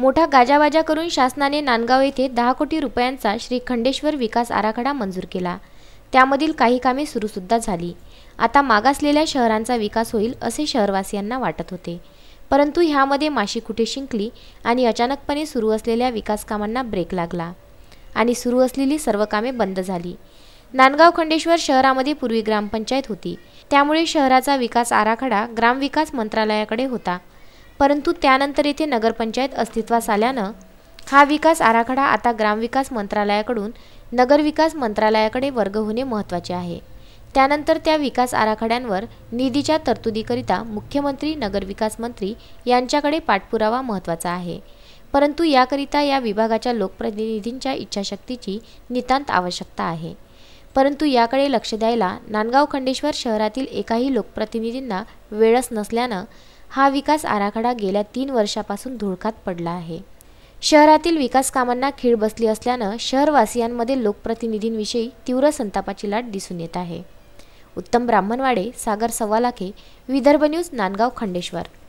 मोठा गाजावाजा करून शासनाने नांदगाव येथे दहा कोटी रुपयांचा श्री खंडेश्वर विकास आराखडा मंजूर केला त्यामधील काही कामे सुरूसुद्धा झाली आता मागासलेल्या शहरांचा विकास होईल असे शहरवासियांना वाटत होते परंतु ह्यामध्ये माशी कुठे शिंकली आणि अचानकपणे सुरू असलेल्या विकासकामांना ब्रेक लागला आणि सुरू असलेली सर्व कामे बंद झाली नांदगाव खंडेश्वर शहरामध्ये पूर्वी ग्रामपंचायत होती त्यामुळे शहराचा विकास आराखडा ग्रामविकास मंत्रालयाकडे होता परंतु त्यानंतर येथे नगरपंचायत अस्तित्वास आल्यानं हा विकास आराखडा आता ग्रामविकास मंत्रालयाकडून नगरविकास मंत्रालयाकडे वर्ग होणे महत्त्वाचे आहे त्यानंतर त्या विकास आराखड्यांवर निधीच्या तरतुदीकरिता मुख्यमंत्री नगरविकास मंत्री यांच्याकडे पाठपुरावा महत्त्वाचा आहे परंतु याकरिता या विभागाच्या लोकप्रतिनिधींच्या इच्छाशक्तीची नितांत आवश्यकता आहे परंतु याकडे लक्ष द्यायला नांदगाव खंडेश्वर शहरातील एकाही लोकप्रतिनिधींना वेळच नसल्यानं हा विकास आराखडा गेल्या तीन वर्षापासून धुळकात पडला आहे शहरातील विकास कामांना खीळ बसली असल्यानं शहरवासियांमध्ये लोकप्रतिनिधींविषयी तीव्र संतापाची लाट दिसून येत आहे उत्तम ब्राह्मणवाडे सागर सव्वालाखे विदर्भ न्यूज नांदगाव खंडेश्वर